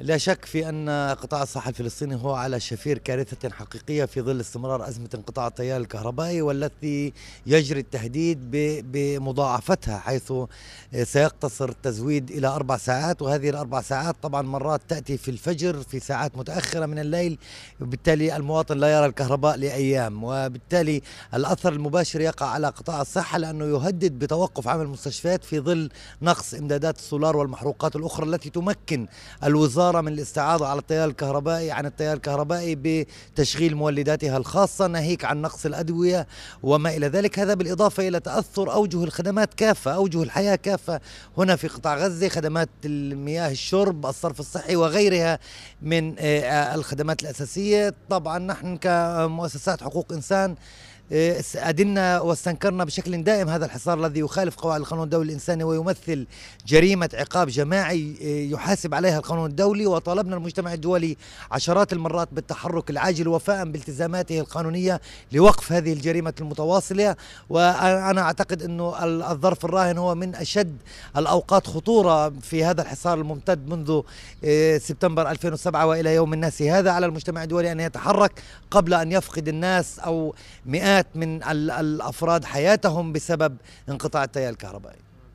لا شك في أن قطاع الصحة الفلسطيني هو على شفير كارثة حقيقية في ظل استمرار أزمة انقطاع التيار الكهربائي والتي يجري التهديد بمضاعفتها حيث سيقتصر التزويد إلى أربع ساعات وهذه الأربع ساعات طبعا مرات تأتي في الفجر في ساعات متأخرة من الليل وبالتالي المواطن لا يرى الكهرباء لأيام وبالتالي الأثر المباشر يقع على قطاع الصحة لأنه يهدد بتوقف عمل المستشفيات في ظل نقص إمدادات السولار والمحروقات الأخرى التي تمكن الوزارة عباره من الاستعاضة على التيار الكهربائي عن التيار الكهربائي بتشغيل مولداتها الخاصة ناهيك عن نقص الأدوية وما إلى ذلك هذا بالإضافة إلى تأثر أوجه الخدمات كافة أوجه الحياة كافة هنا في قطاع غزة خدمات المياه الشرب الصرف الصحي وغيرها من آه، الخدمات الأساسية طبعا نحن كمؤسسات حقوق إنسان إيه، أدنا واستنكرنا بشكل دائم هذا الحصار الذي يخالف قواعد القانون الدولي الإنساني ويمثل جريمة عقاب جماعي إيه، يحاسب عليها القانون الدولي وطالبنا المجتمع الدولي عشرات المرات بالتحرك العاجل وفاء بالتزاماته القانونية لوقف هذه الجريمة المتواصلة وأنا أعتقد أنه الظرف الراهن هو من أشد الأوقات خطورة في هذا الحصار الممتد منذ إيه، سبتمبر 2007 وإلى يوم الناس هذا على المجتمع الدولي أن يتحرك قبل أن يفقد الناس أو مئات مئات من الافراد حياتهم بسبب انقطاع التيار الكهربائي